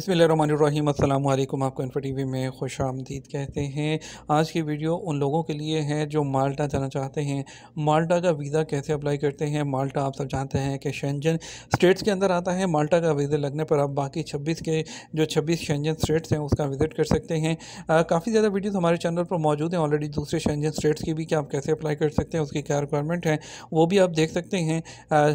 बसमीम अल्लाम आपको टी वी में खुश आमदीद कहते हैं आज की वीडियो उन लोगों के लिए है जो माल्टा जाना चाहते हैं माल्टा का वीज़ा कैसे अप्लाई करते हैं माल्टा आप सब जानते हैं कि शेंजन स्टेट्स के अंदर आता है माल्टा का वीज़ा लगने पर आप बाकी छब्बीस के जो छब्बीस शेंजन स्टेट्स हैं उसका विज़िट कर सकते हैं काफ़ी ज़्यादा वीडियोज़ हमारे चैनल पर मौजूद हैं ऑलरेडी दूसरे शेंजन स्टेट्स की भी कि आप कैसे अप्लाई कर सकते हैं उसकी क्या रिक्वायरमेंट है वो भी आप देख सकते हैं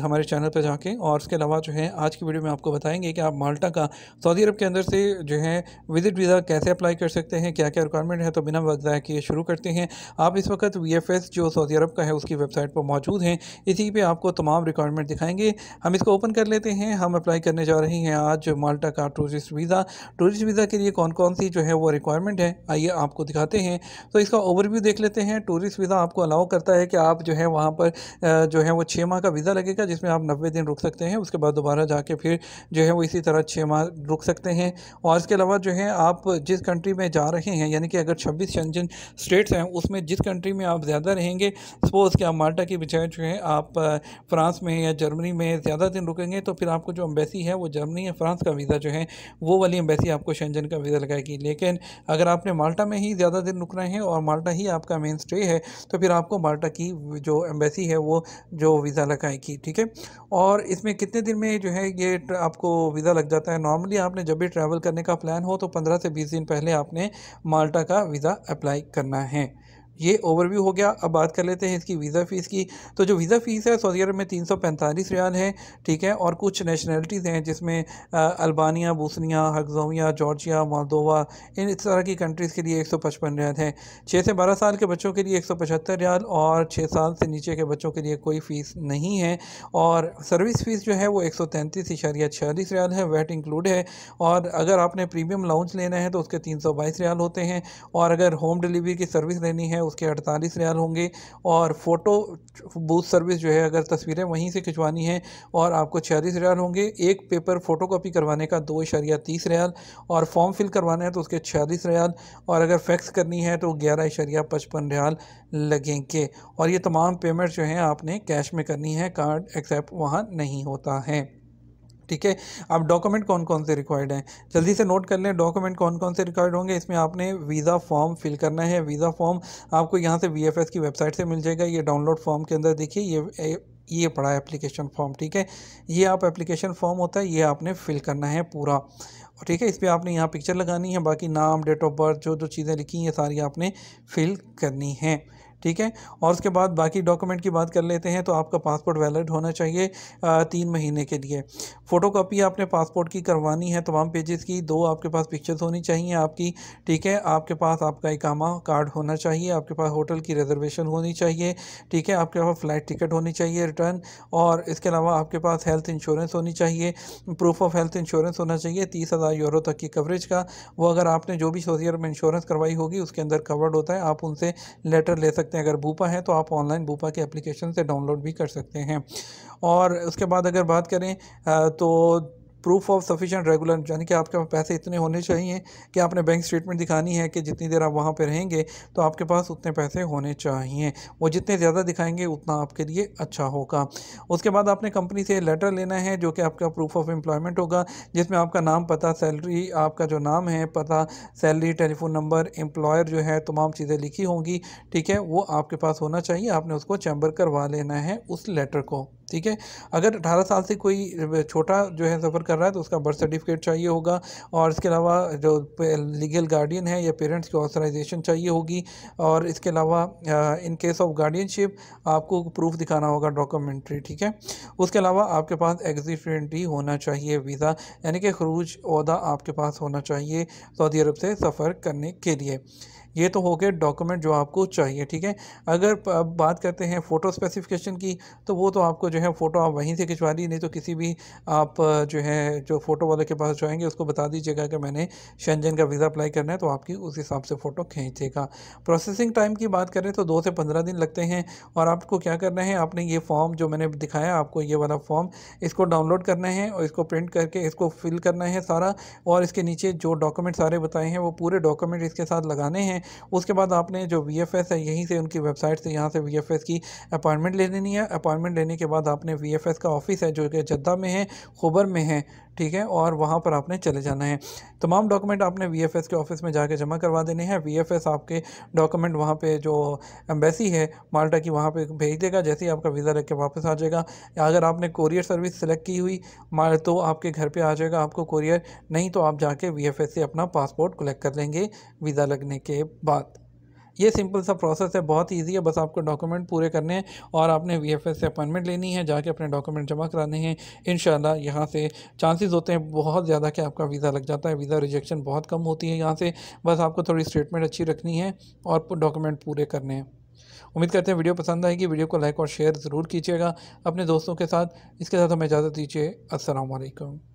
हमारे चैनल पर जाके और उसके अलावा जो है आज की वीडियो में आपको बताएँगे कि आप माल्टा का सऊदी अरब यूट्यूब के अंदर से जो है विजिट वीज़ा कैसे अप्लाई कर सकते हैं क्या क्या रिक्वायरमेंट है तो बिना वक्त ज़ाय किए शुरू करते हैं आप इस वक्त वी जो सऊदी अरब का है उसकी वेबसाइट पर मौजूद हैं इसी पर आपको तमाम रिक्वायरमेंट दिखाएंगे हम इसको ओपन कर लेते हैं हम अप्लाई करने जा रहे हैं आज माल्टा का टूरिस्ट वीज़ा टूरिस्ट वीज़ा के लिए कौन कौन सी जो है वो रिक्वायरमेंट है आइए आपको दिखाते हैं तो इसका ओवरव्यू देख लेते हैं टूरिस्ट वीज़ा आपको अलाउ करता है कि आप जो है वहाँ पर जो है वो छः माह का वीज़ा लगेगा जिसमें आप नब्बे दिन रुक सकते हैं उसके बाद दोबारा जाके फिर जो है वो इसी तरह छः माह रुक सकते सकते हैं और इसके अलावा जो है आप जिस कंट्री में जा रहे हैं यानी कि अगर छब्बीस शंजन स्टेट्स हैं उसमें जिस कंट्री में आप ज़्यादा रहेंगे सपोज़ कि आप माल्टा की बजाय जो है आप फ्रांस में या जर्मनी में ज़्यादा दिन रुकेंगे तो फिर आपको जो अम्बेसी है वो जर्मनी या फ्रांस का वीज़ा जो है वो वाली अम्बेसी आपको शंजन का वीज़ा लगाएगी लेकिन अगर आपने माल्टा में ही ज़्यादा दिन रुकना है और माल्टा ही आपका मेन स्टे है तो फिर आपको माल्टा की जो एम्बेसी है वो जो वीज़ा लगाएगी ठीक है और इसमें कितने दिन में जो है ये आपको वीज़ा लग जाता है नॉर्मली आपने में जब भी ट्रैवल करने का प्लान हो तो पंद्रह से बीस दिन पहले आपने माल्टा का वीज़ा अप्लाई करना है ये ओवरव्यू हो गया अब बात कर लेते हैं इसकी वीज़ा फ़ीस की तो जो वीज़ा फ़ीस है सऊदी अरब में तीन सौ पैंतालीस रियाल है ठीक है और कुछ नेशनलिटीज़ हैं जिसमें अल्बानिया बूसनिया हगजोमिया जॉर्जिया मालदोवा इन इस तरह की कंट्रीज़ के लिए एक सौ पचपन रियाल है छः से बारह साल के बच्चों के लिए एक सौ पचहत्तर रियाल और छः साल से नीचे के बच्चों के लिए कोई फ़ीस नहीं है और सर्विस फ़ीस जो है वो एक सौ तैंतीस इशारिया छियालीस रियाल है वैट इंक्लूड है और अगर आपने प्रीमियम लाउंज लेना है तो उसके तीन सौ बाईस रियाल होते हैं और अगर होम डिलीवरी की सर्विस लेनी है उसके अड़तालीस रियाल होंगे और फ़ोटो बूथ सर्विस जो है अगर तस्वीरें वहीं से खिंचवानी हैं और आपको छियालीस रियाल होंगे एक पेपर फ़ोटो कापी करवाने का दो इशारिया तीस रियाल और फॉर्म फिल करवाना है तो उसके छियालीस रियाल और अगर फ़ैक्स करनी है तो ग्यारह इशारिया पचपन रियाल लगेंगे और ये तमाम पेमेंट जो हैं आपने कैश में करनी है कार्ड एक्सेप्ट वहाँ नहीं होता है ठीक है अब डॉक्यूमेंट कौन कौन से रिक्वायर्ड हैं जल्दी से नोट कर लें डॉक्यूमेंट कौन कौन से रिक्वायर्ड होंगे इसमें आपने वीज़ा फॉर्म फिल करना है वीज़ा फॉर्म आपको यहाँ से वी की वेबसाइट से मिल जाएगा ये डाउनलोड फॉर्म के अंदर देखिए ये ये पड़ा है एप्लीकेशन फॉर्म ठीक है ये आप एप्लीकेशन फॉर्म होता है ये आपने फिल करना है पूरा और ठीक है इस पर आपने यहाँ पिक्चर लगानी है बाकी नाम डेट ऑफ बर्थ जो जो चीज़ें लिखी हैं सारी आपने फिल करनी है ठीक है और उसके बाद बाकी डॉक्यूमेंट की बात कर लेते हैं तो आपका पासपोर्ट वैलिड होना चाहिए तीन महीने के लिए फ़ोटो कापी आपने पासपोर्ट की करवानी है तमाम पेजेस की दो आपके पास पिक्चर्स होनी चाहिए आपकी ठीक है आपके पास आपका इकामा कार्ड होना चाहिए आपके पास होटल की रिजर्वेशन होनी चाहिए ठीक है आपके पास फ़्लाइट टिकट होनी चाहिए रिटर्न और इसके अलावा आपके पास हेल्थ इंश्योरेंस होनी चाहिए प्रूफ ऑफ हेल्थ इंश्योरेंस होना चाहिए तीस हज़ार यूरो तक की कवरेज का वो अगर आपने जो भी सोजियर में इंश्योरेंस करवाई होगी उसके अंदर कवर्ड होता है आप उनसे लेटर ले सकते हैं सकते हैं अगर बूपा है तो आप ऑनलाइन बूपा के एप्लीकेशन से डाउनलोड भी कर सकते हैं और उसके बाद अगर बात करें तो प्रूफ ऑफ सफिशेंट रेगुलर यानी कि आपके पास पैसे इतने होने चाहिए कि आपने बैंक स्टेटमेंट दिखानी है कि जितनी देर आप वहाँ पर रहेंगे तो आपके पास उतने पैसे होने चाहिए वो जितने ज़्यादा दिखाएंगे उतना आपके लिए अच्छा होगा उसके बाद आपने कंपनी से लेटर लेना है जो कि आपका प्रूफ ऑफ एम्प्लॉयमेंट होगा जिसमें आपका नाम पता सैलरी आपका जो नाम है पता सैलरी टेलीफोन नंबर एम्प्लॉयर जो है तमाम चीज़ें लिखी होंगी ठीक है वो आपके पास होना चाहिए आपने उसको चैम्बर करवा लेना है उस लेटर को ठीक है अगर 18 साल से कोई छोटा जो है सफ़र कर रहा है तो उसका बर्थ सर्टिफिकेट चाहिए होगा और इसके अलावा जो लीगल गार्डियन है या पेरेंट्स की ऑथराइजेशन चाहिए होगी और इसके अलावा इन केस ऑफ गार्डियनशिप आपको प्रूफ दिखाना होगा डॉक्यूमेंट्री ठीक है उसके अलावा आपके पास एग्जिस्टेंटी होना चाहिए वीज़ा यानी कि खरूज अहदा आपके पास होना चाहिए सऊदी अरब से सफ़र करने के लिए ये तो हो गए डॉक्यूमेंट जो आपको चाहिए ठीक है अगर बात करते हैं फ़ोटो स्पेसिफिकेशन की तो वो तो आपको जो है फ़ोटो आप वहीं से खिंचवा दी नहीं तो किसी भी आप जो है जो फ़ोटो वाले के पास जाएंगे उसको बता दीजिएगा कि मैंने शनजन का वीज़ा अप्लाई करना है तो आपकी उस हिसाब से फ़ोटो खींचेगा प्रोसेसिंग टाइम की बात करें तो दो से पंद्रह दिन लगते हैं और आपको क्या करना है आपने ये फॉर्म जो मैंने दिखाया आपको ये वाला फॉर्म इसको डाउनलोड करना है और इसको प्रिंट करके इसको फिल करना है सारा और इसके नीचे जो डॉक्यूमेंट सारे बताए हैं वो पूरे डॉक्यूमेंट इसके साथ लगाने हैं उसके बाद आपने जो वी एफ एस है यहीं से उनकी वेबसाइट से यहाँ से वी एफ एस की अपॉइंटमेंट ले लेनी है अपॉइंटमेंट लेने के बाद आपने वी एफ एस का ऑफिस है जो कि जद्दा में है खबर में है ठीक है और वहाँ पर आपने चले जाना है तमाम डॉक्यूमेंट आपने वी के ऑफिस में जाके जमा करवा देने हैं वी आपके डॉक्यूमेंट वहाँ पर जो एम्बेसी है माल्टा की वहाँ पर भेज देगा जैसे ही आपका वीज़ा लग के वापस आ जाएगा अगर आपने कोरियर सर्विस सेलेक्ट की हुई तो आपके घर पर आ जाएगा आपको कोरियर नहीं तो आप जाके वी से अपना पासपोर्ट कलेक्ट कर लेंगे वीज़ा लगने के बाद ये सिंपल सा प्रोसेस है बहुत ईजी है बस आपको डॉक्यूमेंट पूरे करने हैं और आपने वी से अपॉइंटमेंट लेनी है जाके अपने डॉक्यूमेंट जमा कराने हैं इन यहाँ से चांसेस होते हैं बहुत ज़्यादा कि आपका वीज़ा लग जाता है वीज़ा रिजेक्शन बहुत कम होती है यहाँ से बस आपको थोड़ी स्टेटमेंट अच्छी रखनी है और डॉक्यूमेंट पूरे करने हैं उम्मीद करते हैं वीडियो पसंद आएगी वीडियो को लाइक और शेयर ज़रूर कीजिएगा अपने दोस्तों के साथ इसके साथ हमें इजाज़त दीजिए असल